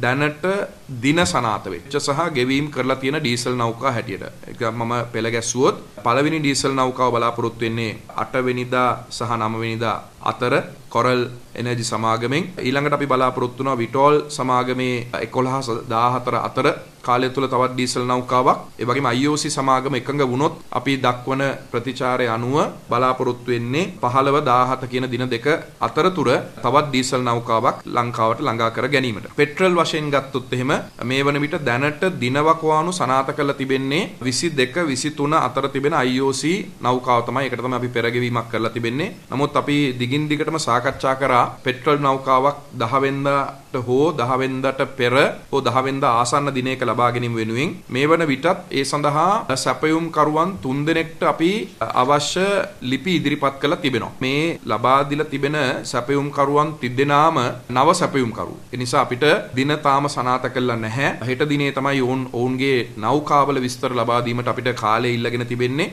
දැනට දින සනාත වෙච්ච සහ ගෙවීම් කරලා තියෙන ඩීසල් නෞකා හැටියට. ඒක මම පෙළ ගැස්සුවොත් පළවෙනි ඩීසල් නෞකාව බලාපොරොත්තු වෙන්නේ 8 වෙනිදා සහ 9 වෙනිදා අතර කොරල් එනර්ජි සමාගමෙන් ඊළඟට අපි බලාපොරොත්තු වෙනවා විටෝල් සමාගමේ 11 14 අතර කාලය තුළ තවත් ඩීසල් නෞකාවක් ඒ වගේම IOC සමාගම එකඟ වුණොත් අපි දක්වන ප්‍රතිචාරය අනුව බලාපොරොත්තු වෙන්නේ 15 17 කියන දින දෙක අතරතුර තවත් ඩීසල් නෞකාවක් ලංකාවට ළඟා කර ගැනීමට. පෙට්‍රල් වශයෙන් ගත්තොත් එහෙම මේ වන විට දැනට දිනවකවානු සනාථ කරලා තිබෙන්නේ 22 23 අතර තිබෙන IOC නෞකාව තමයි. ඒකට තමයි අපි පෙරගෙවීමක් කරලා තිබෙන්නේ. නමුත් අපි දිගින් දිගටම සාකච්ඡා කරා පෙට්‍රල් නෞකාවක් 10 වෙනිදා හෝ 10 වෙනිදාට පෙර හෝ 10 වෙනිදා ආසන්න දිනයක ලබා ගැනීම වෙනුවෙන් මේ වන විටත් ඒ සඳහා සැපයුම් කරුවන් තුන්දෙනෙක්ට අපි අවශ්‍ය ලිපි ඉදිරිපත් කළා තිබෙනවා. මේ ලබා දීලා තිබෙන සැපයුම් කරුවන් තිදෙනාම නව සැපයුම් කරු. ඒ නිසා අපිට දින තාම සනාත කළා නැහැ. හෙට දිනේ තමයි ඔවුන් ඔවුන්ගේ නෞකාවල විස්තර ලබා දීමට අපිට කාලය ඉල්ලගෙන තිබෙන්නේ.